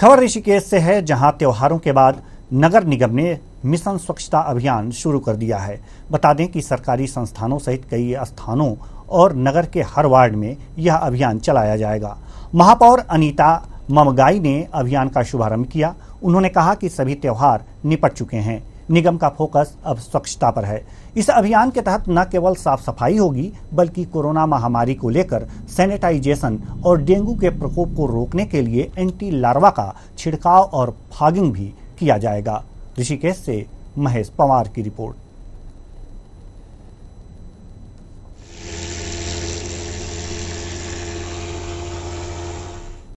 खबर ऋषिकेश से है जहां त्योहारों के बाद नगर निगम ने मिशन स्वच्छता अभियान शुरू कर दिया है बता दें कि सरकारी संस्थानों सहित कई स्थानों और नगर के हर वार्ड में यह अभियान चलाया जाएगा महापौर अनीता ममगाई ने अभियान का शुभारंभ किया उन्होंने कहा कि सभी त्यौहार निपट चुके हैं निगम का फोकस अब स्वच्छता पर है इस अभियान के तहत न केवल साफ सफाई होगी बल्कि कोरोना महामारी को लेकर सैनिटाइजेशन और डेंगू के प्रकोप को रोकने के लिए एंटी लार्वा का छिड़काव और फॉगिंग भी किया जाएगा ऋषिकेश से महेश पवार की रिपोर्ट